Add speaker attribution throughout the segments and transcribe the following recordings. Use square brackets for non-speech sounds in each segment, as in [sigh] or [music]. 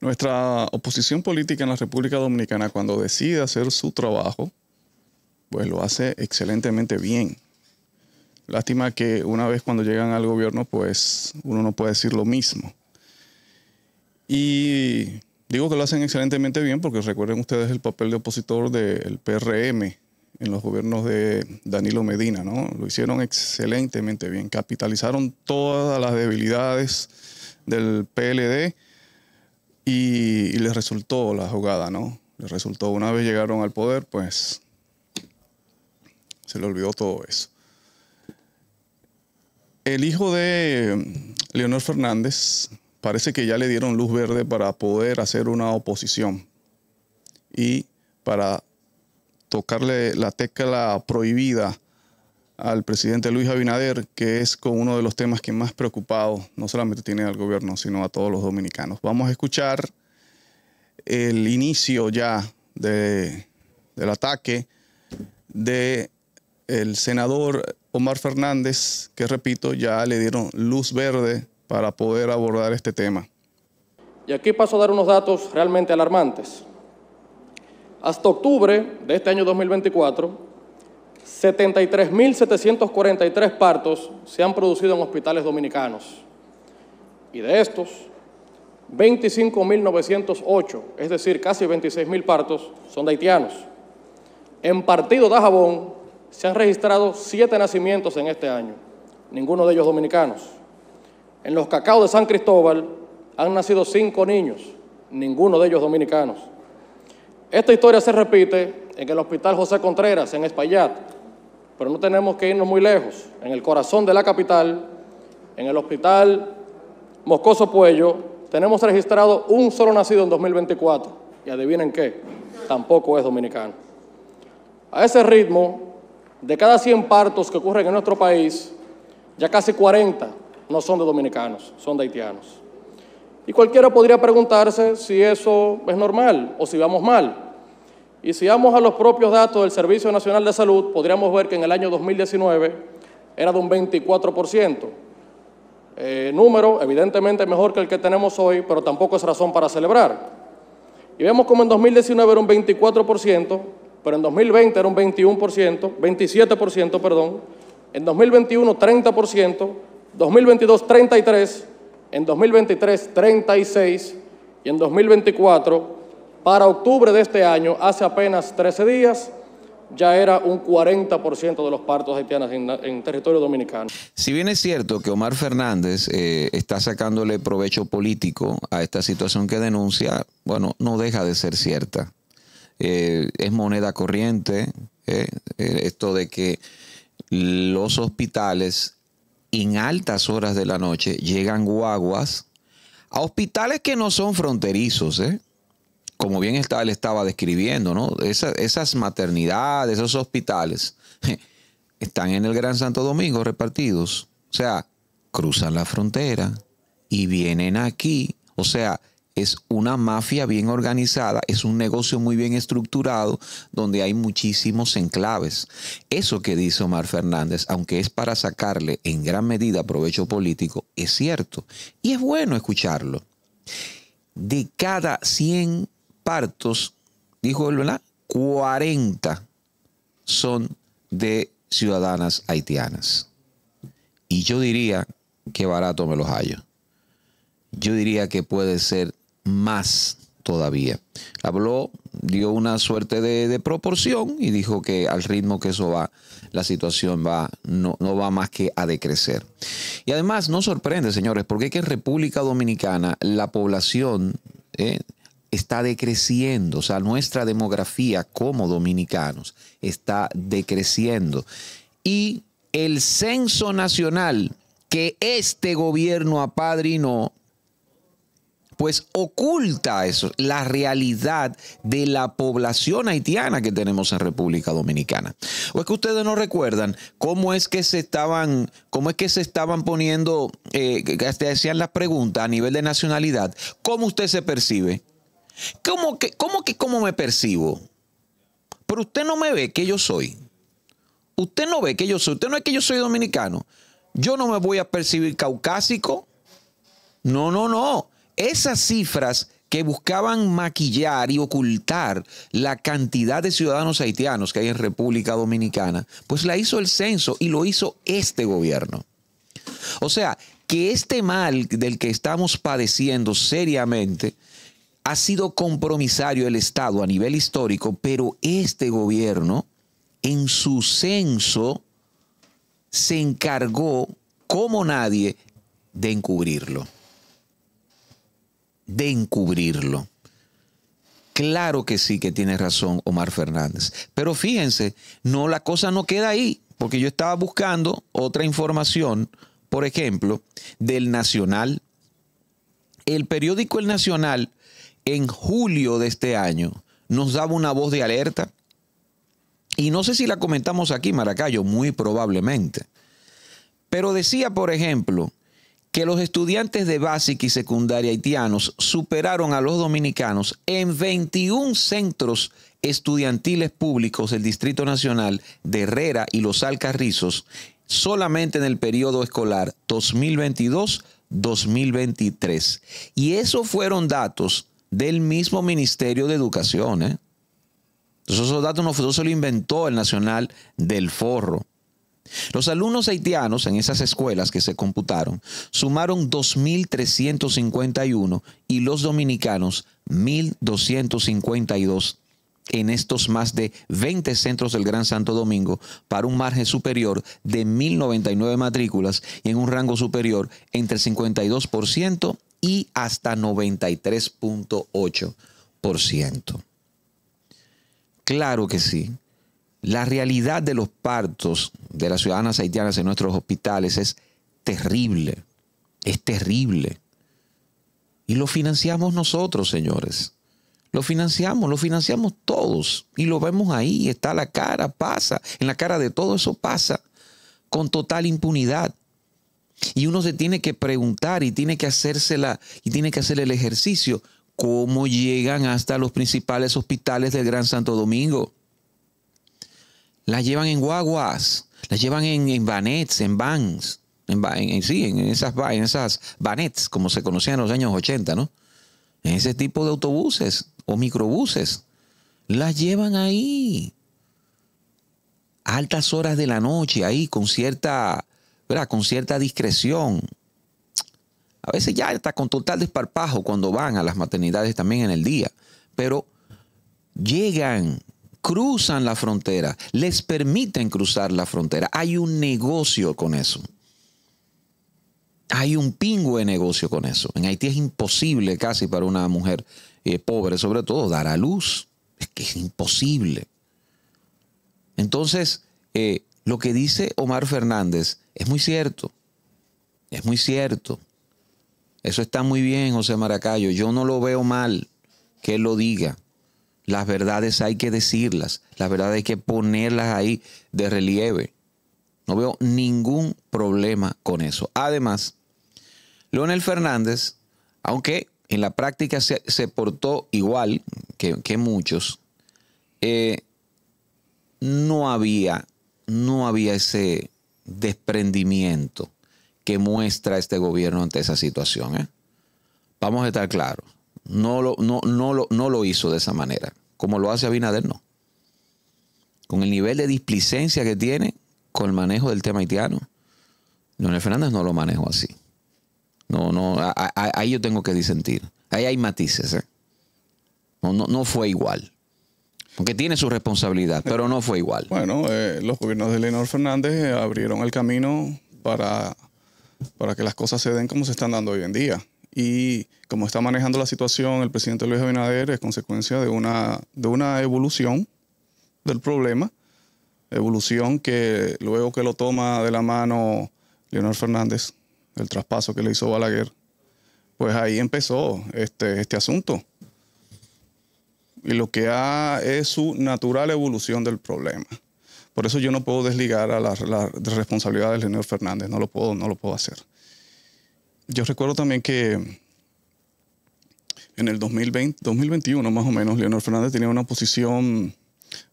Speaker 1: Nuestra oposición política en la República Dominicana, cuando decide hacer su trabajo, pues lo hace excelentemente bien. Lástima que una vez cuando llegan al gobierno, pues uno no puede decir lo mismo. Y digo que lo hacen excelentemente bien porque recuerden ustedes el papel de opositor del PRM en los gobiernos de Danilo Medina, ¿no? Lo hicieron excelentemente bien, capitalizaron todas las debilidades del PLD y, les resultó la jugada, ¿no? Les resultó. Una vez llegaron al poder, pues se le olvidó todo eso. El hijo de mm, Leonor Fernández parece que ya le dieron luz verde para poder hacer una oposición y para tocarle la tecla prohibida al presidente Luis Abinader, que es con uno de los temas que más preocupado no solamente tiene al gobierno, sino a todos los dominicanos. Vamos a escuchar el inicio ya del ataque de el senador Omar Fernández, que repito, ya le dieron luz verde para poder abordar este tema.
Speaker 2: Y aquí paso a dar unos datos realmente alarmantes. Hasta octubre de este año 2024, 73.743 partos se han producido en hospitales dominicanos. Y de estos, 25.908, es decir, casi 26.000 partos, son de haitianos. En Partido de Jabón se han registrado siete nacimientos en este año, ninguno de ellos dominicanos. En los cacao de San Cristóbal han nacido cinco niños, ninguno de ellos dominicanos. Esta historia se repite en el Hospital José Contreras, en Espaillat, pero no tenemos que irnos muy lejos. En el corazón de la capital, en el hospital Moscoso Puello, tenemos registrado un solo nacido en 2024. Y adivinen qué, tampoco es dominicano. A ese ritmo, de cada 100 partos que ocurren en nuestro país, ya casi 40 no son de dominicanos, son de haitianos. Y cualquiera podría preguntarse si eso es normal o si vamos mal. Y si vamos a los propios datos del Servicio Nacional de Salud, podríamos ver que en el año 2019 era de un 24%. Eh, número evidentemente mejor que el que tenemos hoy, pero tampoco es razón para celebrar. Y vemos como en 2019 era un 24%, pero en 2020 era un 21%, 27%, perdón, en 2021 30%, 2022 33%, en 2023 36% y en 2024 para octubre de este año, hace apenas 13 días, ya era un 40% de los partos haitianos en, territorio dominicano.
Speaker 3: Si bien es cierto que Omar Fernández eh, está sacándole provecho político a esta situación que denuncia, bueno, no deja de ser cierta. Eh, es moneda corriente eh, esto de que los hospitales en altas horas de la noche llegan guaguas a hospitales que no son fronterizos, ¿eh? como bien él estaba describiendo, ¿no? esas maternidades, esos hospitales, están en el Gran Santo Domingo repartidos. O sea, cruzan la frontera y vienen aquí. O sea, es una mafia bien organizada, es un negocio muy bien estructurado donde hay muchísimos enclaves. Eso que dice Omar Fernández, aunque es para sacarle en gran medida provecho político, es cierto. Y es bueno escucharlo. De cada 100 partos, dijo él, ¿verdad? 40 son de ciudadanas haitianas. Y yo diría que barato me los hallo. Yo diría que puede ser más todavía. Habló, dio una suerte de, proporción y dijo que al ritmo que eso va, la situación va, no, va más que a decrecer. Y además, no sorprende, señores, porque es que en República Dominicana la población ¿eh? está decreciendo, o sea, nuestra demografía como dominicanos está decreciendo. Y el censo nacional que este gobierno apadrinó, pues oculta eso, la realidad de la población haitiana que tenemos en República Dominicana. O es que ustedes no recuerdan cómo es que se estaban, cómo es que se estaban poniendo, eh, que te decían las preguntas a nivel de nacionalidad, cómo usted se percibe. ¿Cómo que, cómo que cómo me percibo? Pero usted no me ve que yo soy. Usted no ve que yo soy. Usted no ve que yo soy dominicano. Yo no me voy a percibir caucásico. No, no, no. Esas cifras que buscaban maquillar y ocultar la cantidad de ciudadanos haitianos que hay en República Dominicana, pues la hizo el censo y lo hizo este gobierno. O sea, que este mal del que estamos padeciendo seriamente ha sido compromisario el Estado a nivel histórico, pero este gobierno en su censo se encargó como nadie de encubrirlo. De encubrirlo. Claro que sí que tiene razón Omar Fernández. Pero fíjense, no, la cosa no queda ahí, porque yo estaba buscando otra información, por ejemplo, del Nacional. El periódico El Nacional en julio de este año nos daba una voz de alerta. Y no sé si la comentamos aquí, Maracayo, muy probablemente. Pero decía, por ejemplo, que los estudiantes de básica y secundaria haitianos superaron a los dominicanos en 21 centros estudiantiles públicos del Distrito Nacional de Herrera y Los Alcarrizos solamente en el periodo escolar 2022-2023. Y esos fueron datos del mismo Ministerio de Educación. ¿eh? Entonces, esos datos no, no se lo inventó el Nacional del Forro. Los alumnos haitianos en esas escuelas que se computaron sumaron 2.351 y los dominicanos 1.252 en estos más de 20 centros del Gran Santo Domingo para un margen superior de 1.099 matrículas y en un rango superior entre 52% y hasta 93.8%. Claro que sí. La realidad de los partos de las ciudadanas haitianas en nuestros hospitales es terrible. Es terrible. Y lo financiamos nosotros, señores. Lo financiamos, lo financiamos todos. Y lo vemos ahí, está la cara, pasa. En la cara de todo eso pasa. Con total impunidad. Y uno se tiene que preguntar y tiene que hacérsela y tiene que hacer el ejercicio cómo llegan hasta los principales hospitales del Gran Santo Domingo. Las llevan en guaguas, las llevan en, en vanets, en vans, en, sí, en esas, esas vanets, como se conocían en los años 80, ¿no? En ese tipo de autobuses o microbuses. Las llevan ahí. altas horas de la noche, ahí, con cierta con cierta discreción. A veces ya está con total desparpajo cuando van a las maternidades también en el día, pero llegan, cruzan la frontera, les permiten cruzar la frontera. Hay un negocio con eso. Hay un pingüe negocio con eso. En Haití es imposible casi para una mujer eh, pobre, sobre todo, dar a luz. Es que es imposible. Entonces, eh, lo que dice Omar Fernández es muy cierto, es muy cierto. Eso está muy bien, José Maracayo. Yo no lo veo mal que él lo diga. Las verdades hay que decirlas, las verdades hay que ponerlas ahí de relieve. No veo ningún problema con eso. Además, Leonel Fernández, aunque en la práctica se, portó igual que, muchos, eh, no había, no había ese, desprendimiento que muestra este gobierno ante esa situación. ¿eh? Vamos a estar claros. No lo, no, no, lo, no lo hizo de esa manera. Como lo hace Abinader, no. Con el nivel de displicencia que tiene con el manejo del tema haitiano, Leonel Fernández no lo manejó así. No, no, ahí yo tengo que disentir. Ahí hay matices. ¿eh?
Speaker 1: No, no, no fue igual porque
Speaker 3: tiene su responsabilidad,
Speaker 1: pero no fue igual. Bueno, eh, los gobiernos de Leonor Fernández eh, abrieron el camino para, para que las cosas se den como se están dando hoy en día. Y como está manejando la situación el presidente Luis Abinader es consecuencia de una, de una evolución del problema, evolución que luego que lo toma de la mano Leonor Fernández, el traspaso que le hizo Balaguer, pues ahí empezó este, este asunto y lo que ha es su natural evolución del problema. Por eso yo no puedo desligar a la, responsabilidad del señor Fernández, no lo puedo, no lo puedo hacer. Yo recuerdo también que en el 2020, 2021 más o menos, Leonor Fernández tenía una posición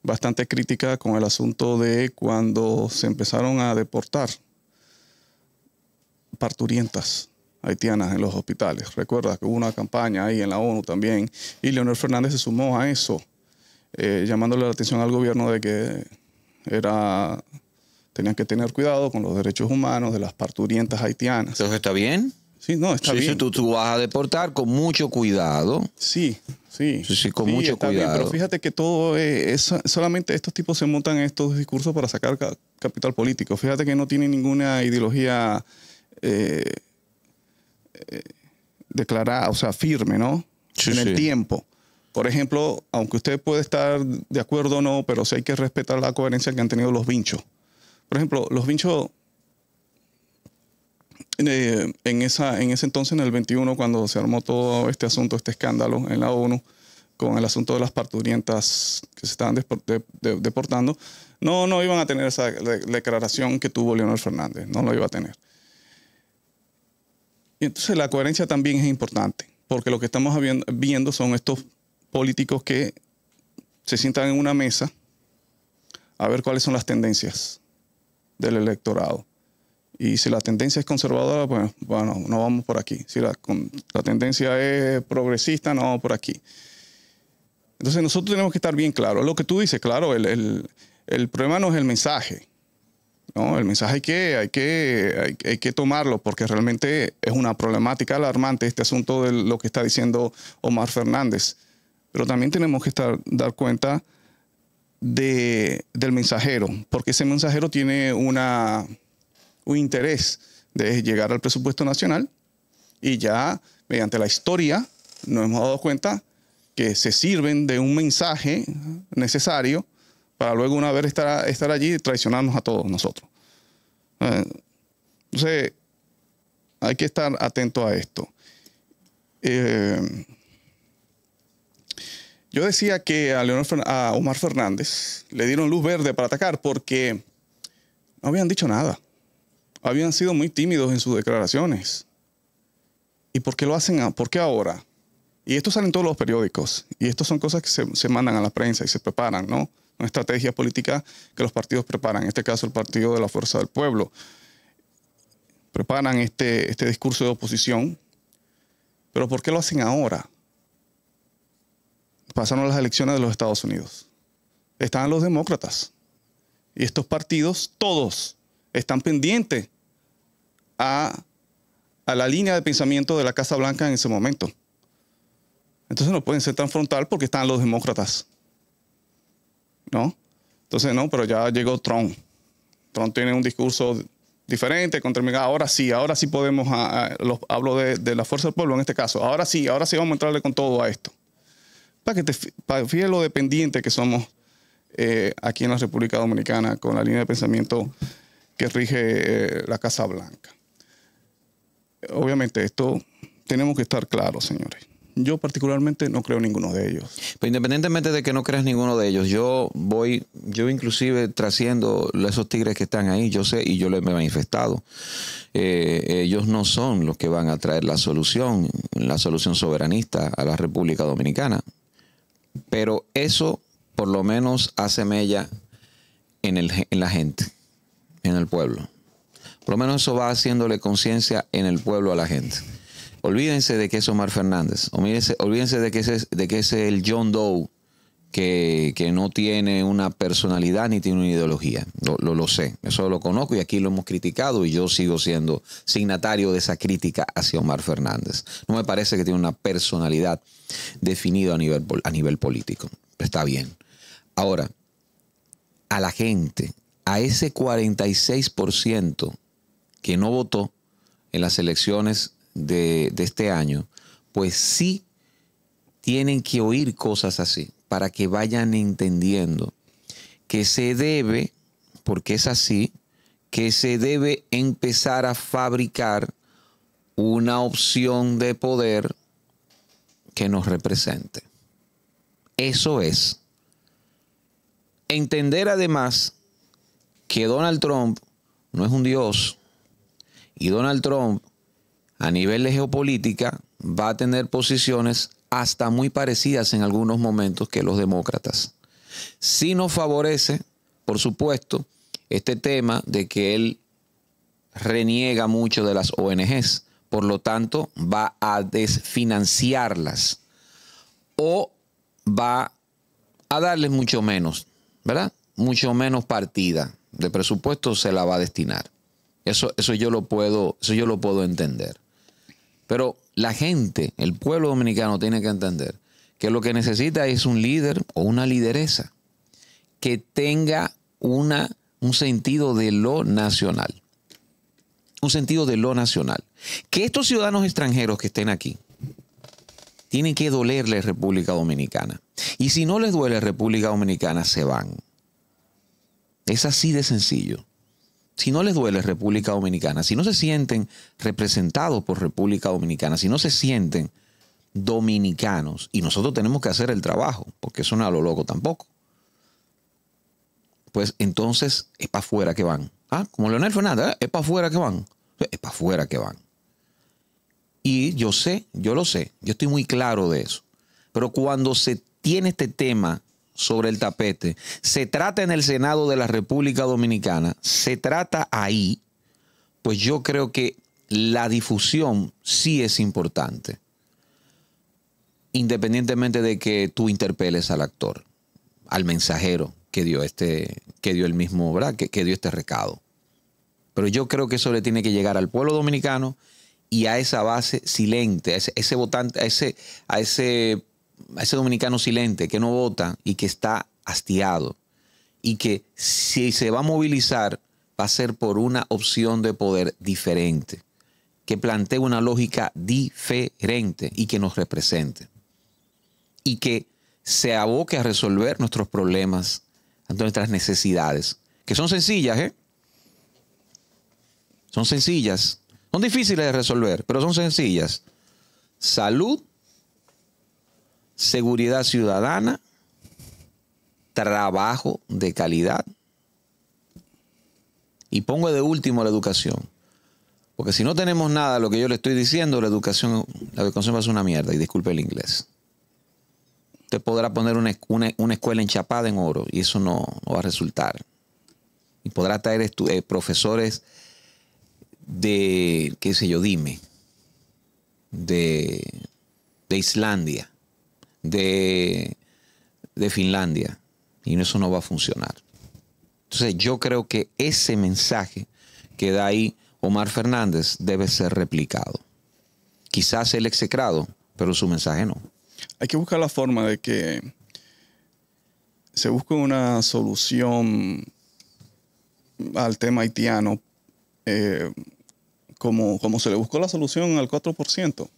Speaker 1: bastante crítica con el asunto de cuando se empezaron a deportar parturientas haitianas en los hospitales. Recuerda que hubo una campaña ahí en la ONU también y Leonel Fernández se sumó a eso, eh, llamándole la atención al gobierno de que era tenían que tener cuidado con los derechos humanos de las parturientas haitianas.
Speaker 3: Entonces está bien. Sí, no, está bien. tú, vas a deportar con mucho cuidado.
Speaker 1: Sí, sí. Sí, con mucho está cuidado. Bien, pero fíjate que todo es, solamente estos tipos se montan estos discursos para sacar capital político. Fíjate que no tiene ninguna ideología eh, Declarar, o sea, firme, ¿no? en el tiempo. Por ejemplo, aunque usted puede estar de acuerdo o no, pero sí hay que respetar la coherencia que han tenido los vinchos. Por ejemplo, los vinchos eh, en, esa, en ese entonces, en el 21, cuando se armó todo este asunto, este escándalo en la ONU, con el asunto de las parturientas que se estaban deportando, no, no iban a tener esa declaración que tuvo Leonel Fernández, no lo iba a tener. Entonces la coherencia también es importante, porque lo que estamos viendo son estos políticos que se sientan en una mesa a ver cuáles son las tendencias del electorado. Y si la tendencia es conservadora, pues bueno, no vamos por aquí. Si la, tendencia es progresista, no vamos por aquí. Entonces nosotros tenemos que estar bien claros. Lo que tú dices, claro, el, el problema no es el mensaje, el mensaje hay que, hay, que, que tomarlo porque realmente es una problemática alarmante este asunto de lo que está diciendo Omar Fernández. Pero también tenemos que estar, dar cuenta del mensajero, porque ese mensajero tiene un interés de llegar al presupuesto nacional y ya mediante la historia nos hemos dado cuenta que se sirven de un mensaje necesario para luego una vez estar, allí y traicionarnos a todos nosotros. Eh, entonces, hay que estar atento a esto. Eh, yo decía que a, a Omar Fernández le dieron luz verde para atacar porque no habían dicho nada. Habían sido muy tímidos en sus declaraciones. ¿Y por qué lo hacen? ¿Por qué ahora? Y esto sale en todos los periódicos. Y esto son cosas que se mandan a la prensa y se preparan, ¿no? una estrategia política que los partidos preparan, en este caso el Partido de la Fuerza del Pueblo. Preparan este, este discurso de oposición, pero ¿por qué lo hacen ahora? Pasaron las elecciones de los Estados Unidos. Están los demócratas. Y estos partidos, todos, están pendientes a, a la línea de pensamiento de la Casa Blanca en ese momento. Entonces no pueden ser tan frontal porque están los demócratas ¿no? Entonces, no, pero ya llegó Trump. Trump tiene un discurso diferente contra Ahora sí, ahora sí podemos, ah, ah, hablo de, la fuerza del pueblo en este caso, ahora sí, ahora sí vamos a entrarle con todo a esto. Para que te para lo dependiente que somos eh, aquí en la República Dominicana con la línea de pensamiento que rige eh, la Casa Blanca. Obviamente esto tenemos que estar claros, señores. Yo particularmente no creo ninguno de ellos.
Speaker 3: Pero independientemente de que no creas ninguno de ellos, yo voy, yo inclusive trasciendo esos tigres que están ahí, yo sé y yo les he manifestado. Eh, ellos no son los que van a traer la solución, la solución soberanista a la República Dominicana. Pero eso por lo menos hace mella en la gente, en el pueblo. Por lo menos eso va haciéndole conciencia en el pueblo a la gente. Olvídense de que es Omar Fernández. Olvídense, de, que es, el John Doe que, no tiene una personalidad ni tiene una ideología. Lo, sé, eso lo conozco y aquí lo hemos criticado y yo sigo siendo signatario de esa crítica hacia Omar Fernández. No me parece que tiene una personalidad definida a nivel, a nivel político. Está bien. Ahora, a la gente, a ese 46% que no votó en las elecciones de, este año, pues sí tienen que oír cosas así para que vayan entendiendo que se debe, porque es así, que se debe empezar a fabricar una opción de poder que nos represente. Eso es. Entender además que Donald Trump no es un dios y Donald Trump a nivel de geopolítica va a tener posiciones hasta muy parecidas en algunos momentos que los demócratas. Si nos favorece, por supuesto, este tema de que él reniega mucho de las ONGs, por lo tanto va a desfinanciarlas o va a darles mucho menos, ¿verdad? Mucho menos partida de presupuesto se la va a destinar. Eso, eso, yo, lo puedo, eso yo lo puedo entender. Pero la gente, el pueblo dominicano tiene que entender que lo que necesita es un líder o una lideresa que tenga un sentido de lo nacional. Un sentido de lo nacional. Que estos ciudadanos extranjeros que estén aquí tienen que dolerle República Dominicana. Y si no les duele República Dominicana, se van. Es así de sencillo si no les duele República Dominicana, si no se sienten representados por República Dominicana, si no se sienten dominicanos, y nosotros tenemos que hacer el trabajo, porque eso no es a lo loco tampoco, pues entonces es para afuera que van. Ah, como Leonel Fernández, ¿eh? es para afuera que van. Es para afuera que van. Y yo sé, yo lo sé, yo estoy muy claro de eso. Pero cuando se tiene este tema sobre el tapete. Se trata en el Senado de la República Dominicana, se trata ahí, pues yo creo que la difusión sí es importante, independientemente de que tú interpeles al actor, al mensajero que dio este, que dio el mismo, Que, dio este recado. Pero yo creo que eso le tiene que llegar al pueblo dominicano y a esa base silente, a ese, votante, ese, a ese ese dominicano silente que no vota y que está hastiado y que si se va a movilizar va a ser por una opción de poder diferente, que plantee una lógica diferente y que nos represente y que se aboque a resolver nuestros problemas, nuestras necesidades, que son sencillas, ¿eh? Son sencillas, son difíciles de resolver, pero son sencillas. Salud, seguridad ciudadana, trabajo de calidad. Y pongo de último la educación. Porque si no tenemos nada, lo que yo le estoy diciendo, la educación, la que va a una mierda, y disculpe el inglés. Usted podrá poner una, una, escuela enchapada en oro y eso no, va a resultar. Y podrá traer eh, profesores de, qué sé yo, dime, de Islandia de, Finlandia. Y eso no va a funcionar. Entonces yo creo que ese mensaje que da ahí Omar Fernández debe
Speaker 1: ser replicado. Quizás el execrado, pero su mensaje no. Hay que buscar la forma de que se busque una solución al tema haitiano, eh, como, como se le buscó la solución al 4%.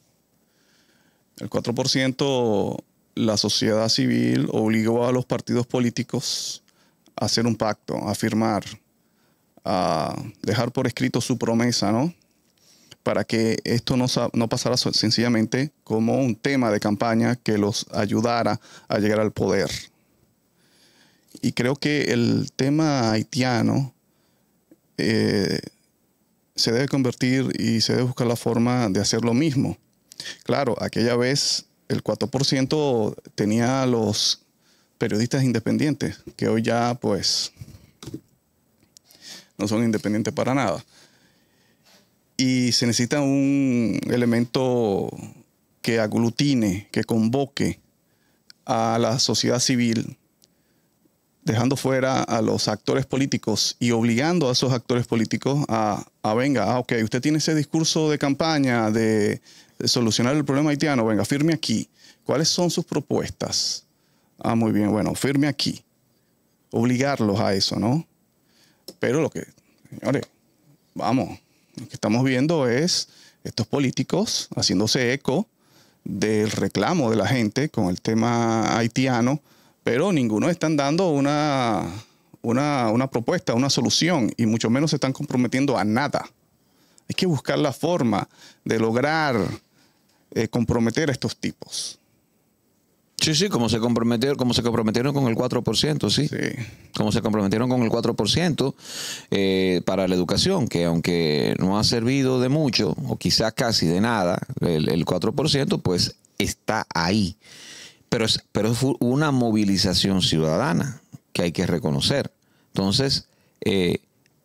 Speaker 1: El 4% la sociedad civil obligó a los partidos políticos a hacer un pacto, a firmar, a dejar por escrito su promesa, ¿no? Para que esto no, no pasara sencillamente como un tema de campaña que los ayudara a llegar al poder. Y creo que el tema haitiano eh, se debe convertir y se debe buscar la forma de hacer lo mismo. Claro, aquella vez el 4% tenía a los periodistas independientes, que hoy ya pues no son independientes para nada. Y se necesita un elemento que aglutine, que convoque a la sociedad civil, dejando fuera a los actores políticos y obligando a esos actores políticos a, a venga, ah, ok, usted tiene ese discurso de campaña de solucionar el problema haitiano, venga, firme aquí. ¿Cuáles son sus propuestas? Ah, muy bien, bueno, firme aquí. Obligarlos a eso, ¿no? Pero lo que, señores, vamos, lo que estamos viendo es estos políticos haciéndose eco del reclamo de la gente con el tema haitiano, pero ninguno están dando una, una, una, propuesta, una solución, y mucho menos se están comprometiendo a nada. Hay que buscar la forma de lograr eh, comprometer a estos tipos.
Speaker 3: Sí, sí, como se comprometieron, como se comprometieron con el 4%, sí. Como se comprometieron con el 4% eh, para la educación, que aunque no ha servido de mucho, o quizás casi de nada, el, 4%, pues está ahí. Pero, es, pero fue una movilización ciudadana que hay que reconocer. Entonces, eh,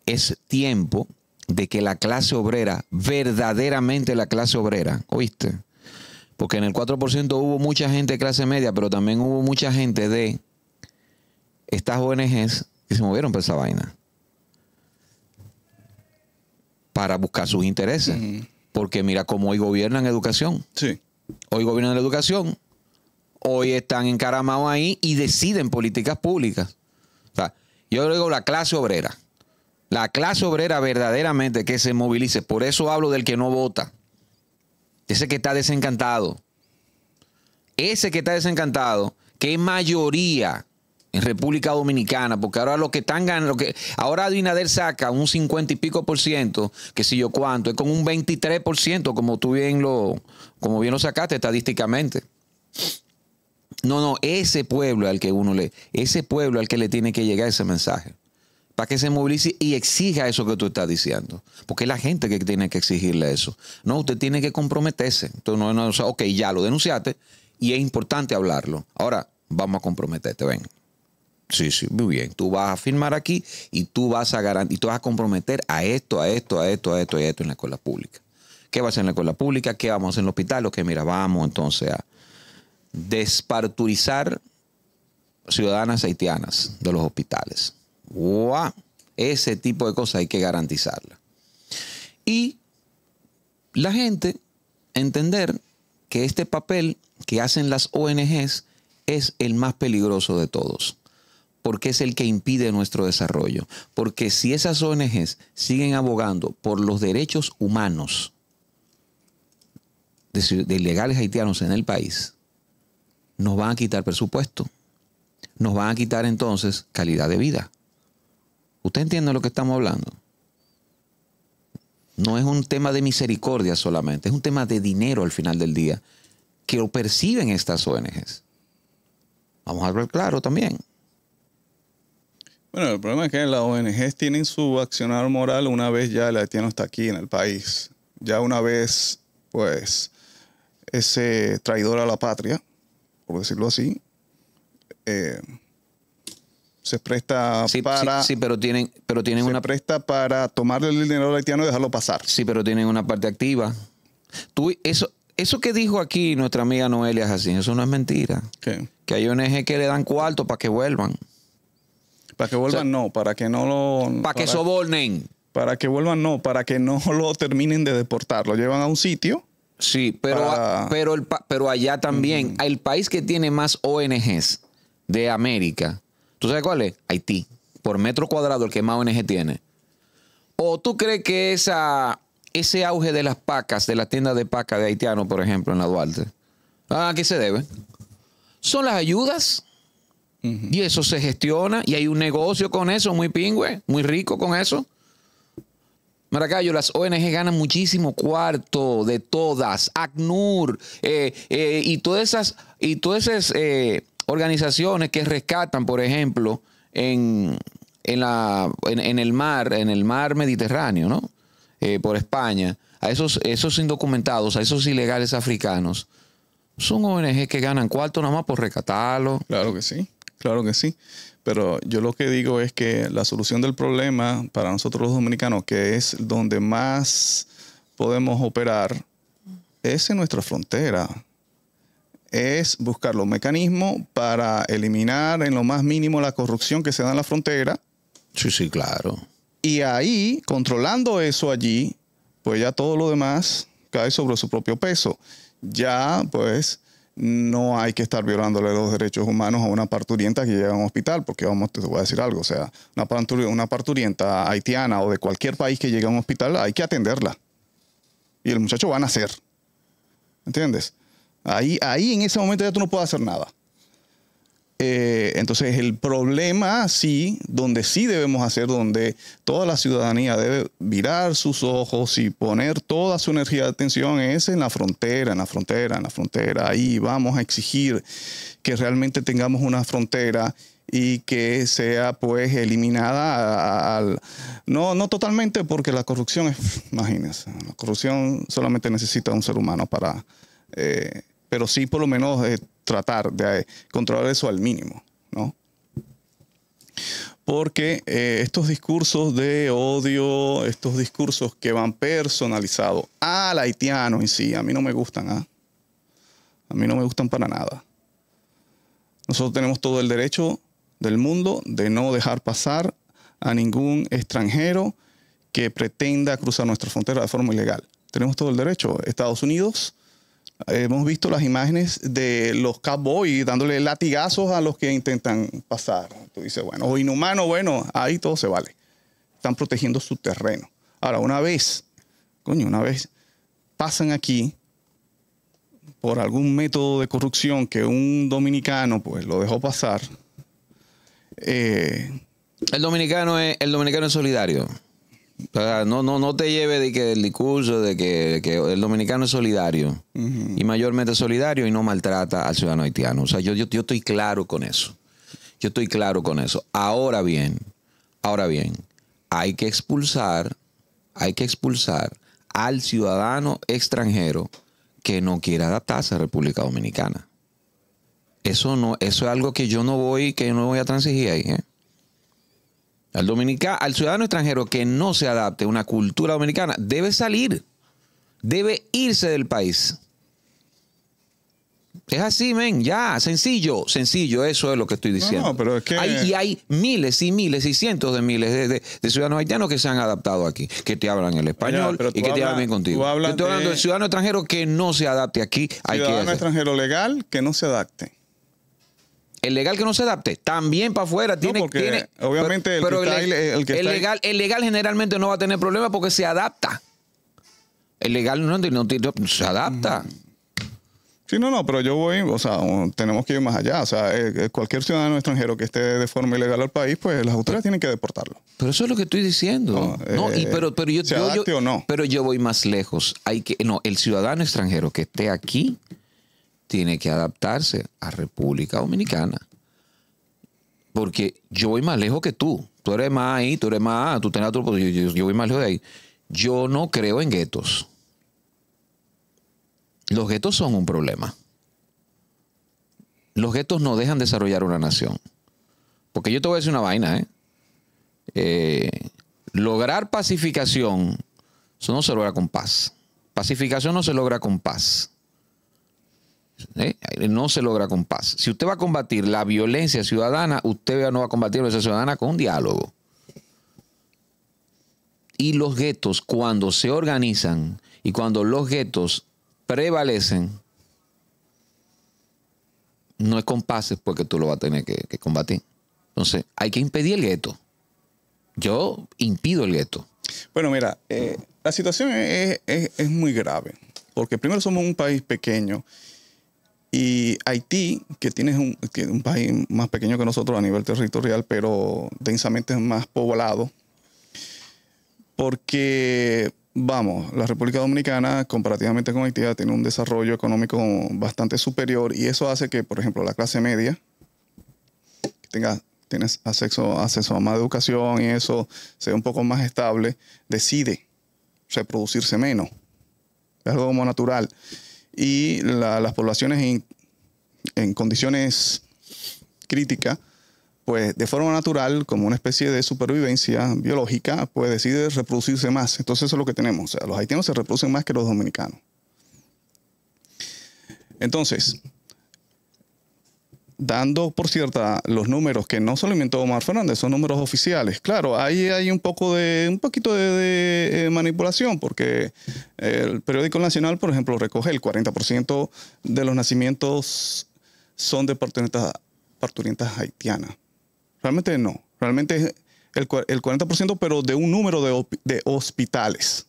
Speaker 3: es tiempo de que la clase obrera, verdaderamente la clase obrera, ¿oíste? Porque en el 4% hubo mucha gente de clase media, pero también hubo mucha gente de estas ONGs que se movieron por esa vaina. Para buscar sus intereses. Porque mira cómo hoy gobiernan educación. Sí. Hoy gobiernan la educación. Hoy están encaramados ahí y deciden políticas públicas. O sea, yo digo la clase obrera. La clase obrera verdaderamente que se movilice. Por eso hablo del que no vota ese que está desencantado, ese que está desencantado, que mayoría en República Dominicana, porque ahora lo que están ganando, lo que, ahora Adinader saca un 50 y pico por ciento, que si yo cuánto, es como un 23 por ciento, como tú bien lo, como bien lo sacaste estadísticamente. No, no, ese pueblo al que uno le, ese pueblo al que le tiene que llegar ese mensaje para que se movilice y exija eso que tú estás diciendo. Porque es la gente que tiene que exigirle eso. No, usted tiene que comprometerse. Entonces, no, no ok, ya lo denunciaste y es importante hablarlo. Ahora, vamos a comprometerte, ven. Sí, sí, muy bien. Tú vas a firmar aquí y tú vas a tú vas a comprometer a esto, a esto, a esto, a esto y a esto en la escuela pública. ¿Qué va a hacer en la escuela pública? ¿Qué vamos a hacer en el hospital? que mira, vamos entonces a desparturizar ciudadanas haitianas de los hospitales ¡Wow! Ese tipo de cosas hay que garantizarla. Y la gente entender que este papel que hacen las ONGs es el más peligroso de todos, porque es el que impide nuestro desarrollo. Porque si esas ONGs siguen abogando por los derechos humanos de, de ilegales haitianos en el país, nos van a quitar presupuesto, nos van a quitar entonces calidad de vida ¿Usted entiende lo que estamos hablando? No es un tema de misericordia solamente, es un tema de dinero al final del día que lo perciben estas ONGs. Vamos a hablar claro también.
Speaker 1: Bueno, el problema es que las ONGs tienen su accionar moral una vez ya la haitiano está aquí en el país. Ya una vez, pues, ese traidor a la patria, por decirlo así, eh, se presta para. Sí, pero tienen, pero tienen una. presta para tomarle el dinero haitiano y dejarlo pasar. Sí, pero tienen una parte
Speaker 3: activa. Tú, eso, eso que dijo aquí nuestra amiga Noelia Jacín, eso no es mentira.
Speaker 1: Que hay ONG que le dan cuarto para que vuelvan. Para que vuelvan, no, para que no lo. Para, que sobornen. Para que vuelvan, no, para que no lo terminen de deportar. Lo llevan a un sitio. Sí, pero, pero, el, pero allá también, el país que tiene
Speaker 3: más ONGs de América ¿Tú sabes cuál es? Haití. Por metro cuadrado, el que más ONG tiene. ¿O tú crees que esa, ese auge de las pacas, de las tiendas de pacas de haitiano por ejemplo, en la Duarte, ¿a ah, qué se debe? Son las ayudas. Y eso se gestiona y hay un negocio con eso, muy pingüe, muy rico con eso. Maracayo, las ONG ganan muchísimo cuarto de todas, ACNUR eh, eh, y todas esas, y todas eh, organizaciones que rescatan, por ejemplo, en, en, la, en, el mar, en el mar Mediterráneo, eh, por España, a esos, esos indocumentados, a esos ilegales africanos, son ONG que ganan cuarto nada más
Speaker 1: por rescatarlos. Claro que sí, claro que sí. Pero yo lo que digo es que la solución del problema para nosotros los dominicanos, que es donde más podemos operar, es en nuestra frontera es buscar los mecanismos para eliminar en lo más mínimo la corrupción que se da en la frontera. Sí, sí, claro. Y ahí, controlando eso allí, pues ya todo lo demás cae sobre su propio peso. Ya, pues, no hay que estar violándole los derechos humanos a una parturienta que llega a un hospital, porque vamos, te voy a decir algo, o sea, una, parturienta, una parturienta haitiana o de cualquier país que llega a un hospital, hay que atenderla. Y el muchacho va a nacer. ¿Entiendes? Ahí, en ese momento ya tú no puedes hacer nada. Eh, entonces el problema sí, donde sí debemos hacer, donde toda la ciudadanía debe virar sus ojos y poner toda su energía de atención es en la frontera, en la frontera, en la frontera. Ahí vamos a exigir que realmente tengamos una frontera y que sea pues eliminada al... No, no totalmente porque la corrupción es, [laughs] imagínense, la corrupción solamente necesita un ser humano para... Eh, pero sí por lo menos eh, tratar de eh, controlar eso al mínimo, ¿no? Porque eh, estos discursos de odio, estos discursos que van personalizados al ah, haitiano en sí, a mí no me gustan, ¿ah? a mí no me gustan para nada. Nosotros tenemos todo el derecho del mundo de no dejar pasar a ningún extranjero que pretenda cruzar nuestra frontera de forma ilegal. Tenemos todo el derecho. Estados Unidos Hemos visto las imágenes de los cowboys dándole latigazos a los que intentan pasar. Tú dices, bueno, o inhumano, bueno, ahí todo se vale. Están protegiendo su terreno. Ahora, una vez, coño, una vez pasan aquí por algún método de corrupción que un dominicano pues lo dejó pasar. Eh, el dominicano
Speaker 3: es el dominicano es solidario no, no, no te lleve de que el discurso de que, el dominicano es solidario y mayormente solidario y no maltrata al ciudadano haitiano. O sea, yo, yo, yo estoy claro con eso. Yo estoy claro con eso. Ahora bien, ahora bien, hay que expulsar, hay que expulsar al ciudadano extranjero que no quiera adaptarse a República Dominicana. Eso no, eso es algo que yo no voy, que no voy a transigir ahí. ¿eh? Al, al ciudadano extranjero que no se adapte a una cultura dominicana debe salir, debe irse del país. Es así, men, ya, sencillo, sencillo, eso es lo que estoy diciendo. hay, y hay miles y miles y cientos de miles de, ciudadanos haitianos que se han adaptado aquí, que te hablan el español y que te hablan bien contigo. Yo estoy hablando del ciudadano extranjero que no se adapte aquí. Ciudadano hay que extranjero legal que no se adapte. El legal que no se adapte, también para afuera. tiene, obviamente el, legal, el legal generalmente no va a tener problemas porque se adapta.
Speaker 1: El legal no, no, se adapta. Sí, no, no, pero yo voy, o sea, tenemos que ir más allá. O sea, eh, eh, cualquier ciudadano extranjero que esté de forma ilegal al país, pues las autoridades tienen que deportarlo. Pero eso es lo que estoy diciendo. No, eh, pero, pero yo,
Speaker 3: yo, no. Pero yo voy más lejos. Hay que, no, el ciudadano extranjero que esté aquí tiene que adaptarse a República Dominicana. Porque yo voy más lejos que tú. Tú eres más ahí, tú eres más, ah, tú tenés otro, yo, yo, voy más lejos de ahí. Yo no creo en guetos. Los guetos son un problema. Los guetos no dejan desarrollar una nación. Porque yo te voy a decir una vaina, eh, eh lograr pacificación, eso no se logra con paz. Pacificación no se logra con paz. ¿eh? No se logra con paz. Si usted va a combatir la violencia ciudadana, usted no va a combatir la violencia ciudadana con un diálogo. Y los guetos, cuando se organizan y cuando los guetos prevalecen, no es con paz porque tú lo vas a tener que, combatir. Entonces, hay que impedir el gueto.
Speaker 1: Yo impido el gueto. Bueno, mira, eh, la situación es muy grave porque primero somos un país pequeño y Haití, que, tiene un, país más pequeño que nosotros a nivel territorial, pero densamente más poblado, porque, vamos, la República Dominicana, comparativamente con Haití, tiene un desarrollo económico bastante superior y eso hace que, por ejemplo, la clase media tenga tienes acceso, acceso a más educación y eso sea un poco más estable, decide reproducirse menos. Es algo como natural y las poblaciones en, condiciones críticas, pues de forma natural, como una especie de supervivencia biológica, pues decide reproducirse más. Entonces eso es lo que tenemos. O los haitianos se reproducen más que los dominicanos. Entonces, dando por cierta los números que no solamente Omar Fernández, son números oficiales. Claro, ahí hay un poco de un poquito de, eh, manipulación porque eh, el periódico nacional, por ejemplo, recoge el 40% de los nacimientos son de parturientas, haitianas. Realmente no, realmente es el, el 40%, pero de un número de, hospitales.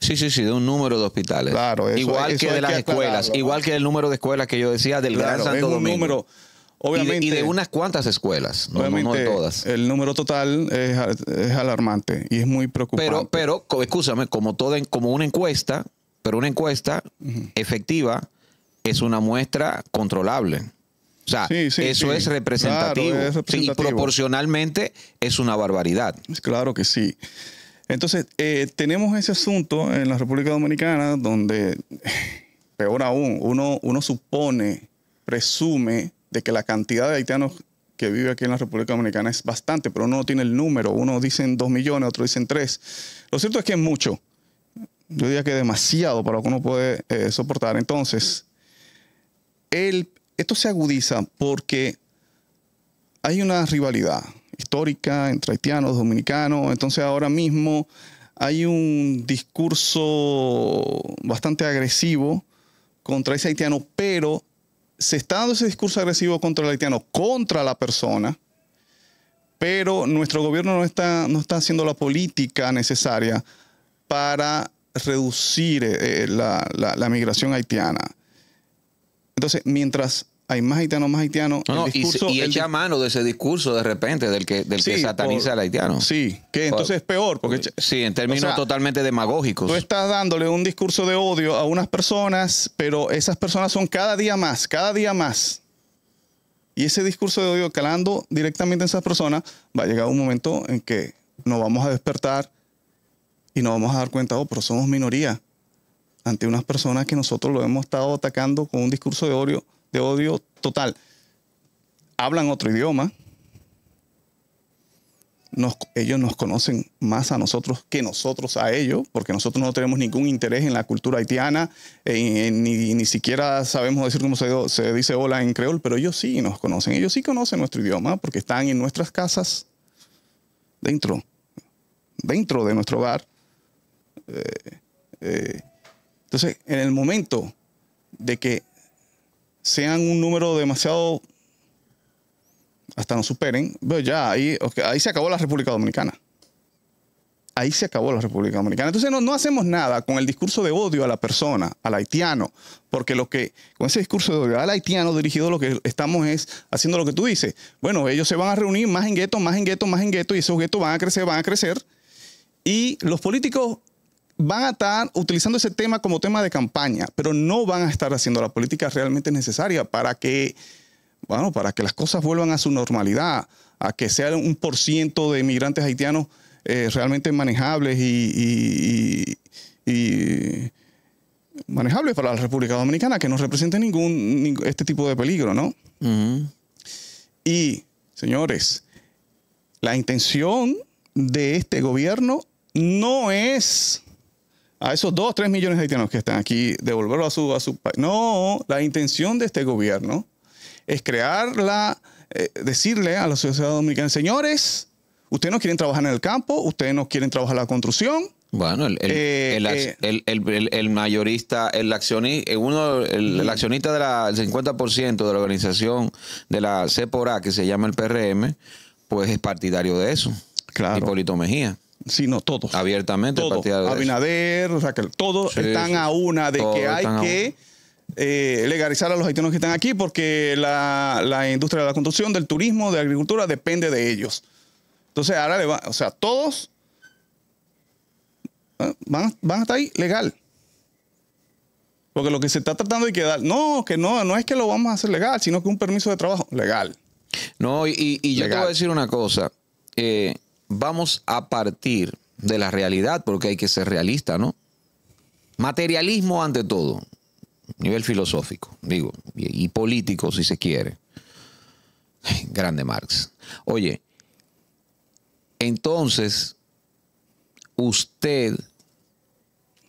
Speaker 1: Sí, sí, sí, de un número de hospitales. Claro, igual que de las escuelas, igual que el número de escuelas que yo decía del Gran Santo Domingo y, de, unas
Speaker 3: cuantas escuelas,
Speaker 1: no, de todas. El número total es, alarmante y es muy preocupante. Pero, pero escúchame, como, toda, como una encuesta, pero
Speaker 3: una encuesta efectiva es una muestra controlable. O sea, eso es representativo. y proporcionalmente
Speaker 1: es una barbaridad. Claro que sí. Entonces, eh, tenemos ese asunto en la República Dominicana donde, [laughs] peor aún, uno, uno supone, presume de que la cantidad de haitianos que vive aquí en la República Dominicana es bastante, pero uno no tiene el número. Uno dicen dos millones, otro dicen tres. Lo cierto es que es mucho. Yo diría que demasiado para lo que uno puede eh, soportar. Entonces, el, esto se agudiza porque hay una rivalidad histórica entre haitianos, dominicanos. Entonces, ahora mismo hay un discurso bastante agresivo contra ese haitiano, pero se está dando ese discurso agresivo contra el haitiano, contra la persona, pero nuestro gobierno no está, no está haciendo la política necesaria para reducir eh, la, la migración haitiana. Entonces, mientras hay más haitianos, más haitianos. No, discurso, y, echa
Speaker 3: mano de ese discurso de repente, del que, del sataniza al haitiano. Sí, que pues, entonces es peor. Porque, pues, sí, en términos totalmente demagógicos. Tú
Speaker 1: estás dándole un discurso de odio a unas personas, pero esas personas son cada día más, cada día más. Y ese discurso de odio calando directamente en esas personas, va a llegar un momento en que nos vamos a despertar y nos vamos a dar cuenta, oh, pero somos minoría ante unas personas que nosotros lo hemos estado atacando con un discurso de odio de odio total. Hablan otro idioma. ellos nos conocen más a nosotros que nosotros a ellos, porque nosotros no tenemos ningún interés en la cultura haitiana, eh, eh, ni, ni, siquiera sabemos decir cómo se, dice hola en creol, pero ellos sí nos conocen, ellos sí conocen nuestro idioma, porque están en nuestras casas, dentro, dentro de nuestro hogar. Eh, entonces, en el momento de que sean un número demasiado hasta no superen, pero ya ahí, ahí se acabó la República Dominicana. Ahí se acabó la República Dominicana. Entonces no, no, hacemos nada con el discurso de odio a la persona, al haitiano, porque lo que, con ese discurso de odio al haitiano dirigido lo que estamos es haciendo lo que tú dices. Bueno, ellos se van a reunir más en gueto, más en gueto, más en gueto, y esos guetos van a crecer, van a crecer. Y los políticos van a estar utilizando ese tema como tema de campaña, pero no van a estar haciendo la política realmente necesaria para que, bueno, para que las cosas vuelvan a su normalidad, a que sea un por ciento de inmigrantes haitianos eh, realmente manejables y, manejables para la República Dominicana, que no represente ningún, este tipo de peligro, ¿no? Y, señores, la intención de este gobierno no es a esos 2, 3 millones de haitianos que están aquí, devolverlo a su, a su país. No, la intención de este gobierno es crear la, eh, decirle a la sociedad dominicana, señores, ustedes no quieren trabajar en el campo, ustedes no quieren trabajar la construcción,
Speaker 3: bueno, eh, eh, el, el, el, el, mayorista, el accionista, uno, el, accionista del 50% de la organización de la CEPORA, que se llama el PRM, pues es partidario de eso. Claro. Hipólito
Speaker 1: Mejía sino todos. Abiertamente. Todos. Abinader, todos están a una de que hay que eh, legalizar a los haitianos que están aquí porque la, la, industria de la construcción, del turismo, de la agricultura depende de ellos. Entonces ahora le va, o sea, todos ah, van, van a estar ahí legal. Porque lo que se está tratando de quedar, no, que no, no es que lo vamos a hacer legal, sino que un permiso de trabajo legal. No, y, y yo te voy a decir una cosa. Eh, vamos a
Speaker 3: partir de la realidad, porque hay que ser realista, ¿no? Materialismo ante todo, nivel filosófico, digo, y, político si se quiere. Grande Marx. Oye, entonces, usted,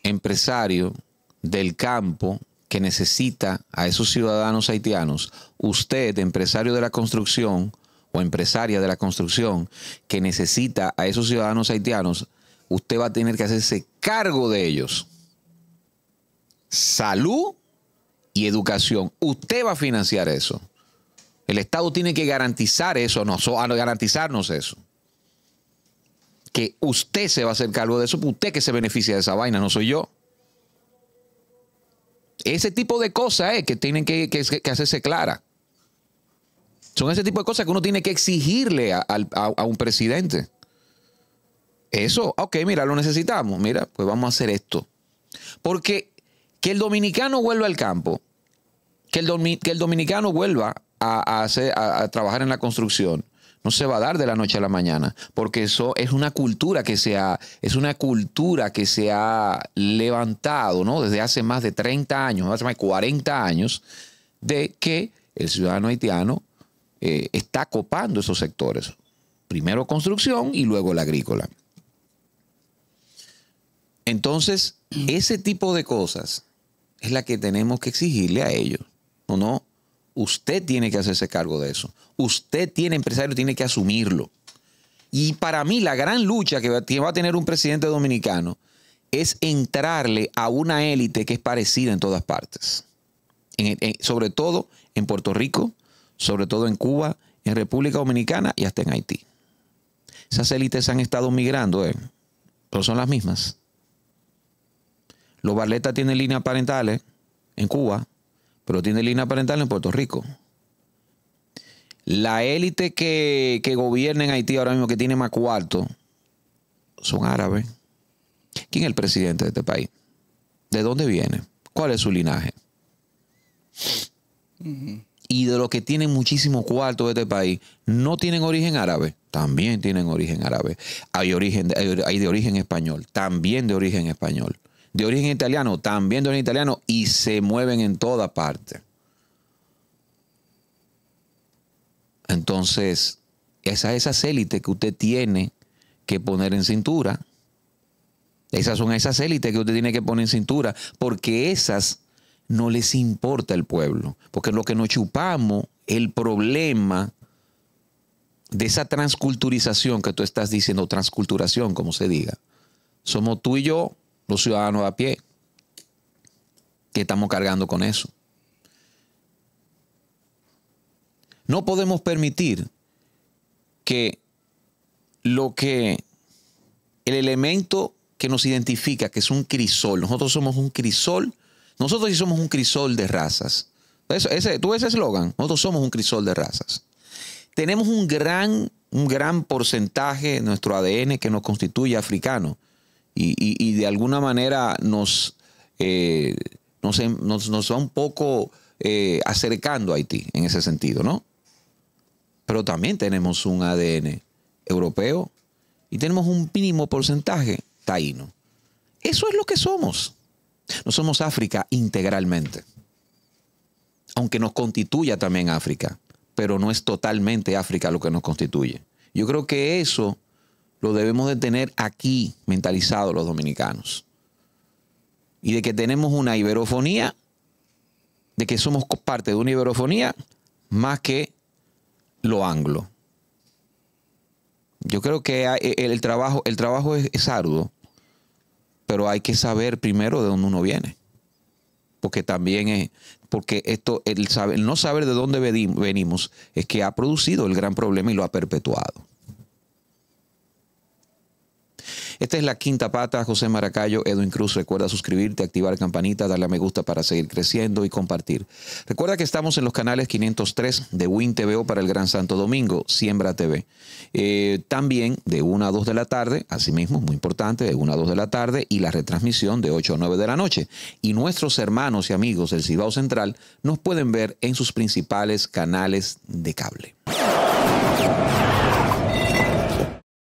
Speaker 3: empresario del campo que necesita a esos ciudadanos haitianos, usted, empresario de la construcción, o empresaria de la construcción que necesita a esos ciudadanos haitianos, usted va a tener que hacerse cargo de ellos. Salud y educación. Usted va a financiar eso. El Estado tiene que garantizar eso, no, garantizarnos eso. Que usted se va a hacer cargo de eso, usted que se beneficia de esa vaina, no soy yo. Ese tipo de cosas es eh, que tienen que, que hacerse clara. Son ese tipo de cosas que uno tiene que exigirle a, un presidente. Eso, ok, mira, lo necesitamos. Mira, pues vamos a hacer esto. Porque que el dominicano vuelva al campo, que el, que el dominicano vuelva a, a, trabajar en la construcción, no se va a dar de la noche a la mañana, porque eso es una cultura que se ha, es una cultura que se ha levantado ¿no? desde hace más de 30 años, hace más de 40 años, de que el ciudadano haitiano eh, está copando esos sectores. Primero construcción y luego la agrícola. Entonces, ese tipo de cosas es la que tenemos que exigirle a ellos. no? Usted tiene que hacerse cargo de eso. Usted tiene empresario, tiene que asumirlo. Y para mí la gran lucha que va a tener un presidente dominicano es entrarle a una élite que es parecida en todas partes. sobre todo en Puerto Rico, sobre todo en Cuba, en República Dominicana y hasta en Haití. Esas élites han estado migrando, eh, pero son las mismas. Los barletas tienen líneas parentales en Cuba, pero tienen líneas parentales en Puerto Rico. La élite que, gobierna en Haití ahora mismo, que tiene más cuarto, son árabes. ¿Quién es el presidente de este país? ¿De dónde viene? ¿Cuál es su linaje? y de los que tienen muchísimo cuarto de este país, no tienen origen árabe, también tienen origen árabe. Hay, origen, de origen español, también de origen español. De origen italiano, también de origen italiano, y se mueven en toda parte. Entonces, esas, esas élites que usted tiene que poner en cintura, esas son esas élites que usted tiene que poner en cintura, porque esas no les importa el pueblo, porque lo que nos chupamos, el problema de esa transculturización que tú estás diciendo, transculturación, como se diga, somos tú y yo, los ciudadanos a pie, que estamos cargando con eso. No podemos permitir que lo que el elemento que nos identifica, que es un crisol, nosotros somos un crisol nosotros sí somos un crisol de razas. Eso, ese, ¿Tú ese eslogan? Nosotros somos un crisol de razas. Tenemos un gran, un gran porcentaje de nuestro ADN que nos constituye africano y, de alguna manera eh, em, nos, nos, va un poco eh, acercando a Haití en ese sentido, ¿no? Pero también tenemos un ADN europeo y tenemos un mínimo porcentaje taíno. Eso es lo que somos. No somos África integralmente, aunque nos constituya también África, pero no es totalmente África lo que nos constituye. Yo creo que eso lo debemos de tener aquí mentalizado los dominicanos. Y de que tenemos una iberofonía, de que somos parte de una iberofonía más que lo anglo. Yo creo que el trabajo, el trabajo es, es arduo pero hay que saber primero de dónde uno viene. Porque también es, porque esto, el, saber, el no saber de dónde venimos es que ha producido el gran problema y lo ha perpetuado. Esta es la quinta pata. José Maracayo, Edwin Cruz. Recuerda suscribirte, activar campanita, darle a me gusta para seguir creciendo y compartir. Recuerda que estamos en los canales 503 de Win TVO para el Gran Santo Domingo, Siembra TV. Eh, también de 1 a 2 de la tarde, asimismo, muy importante, de 1 a 2 de la tarde y la retransmisión de 8 a 9 de la noche. Y nuestros hermanos y amigos del Cibao Central nos pueden ver en sus principales canales de cable.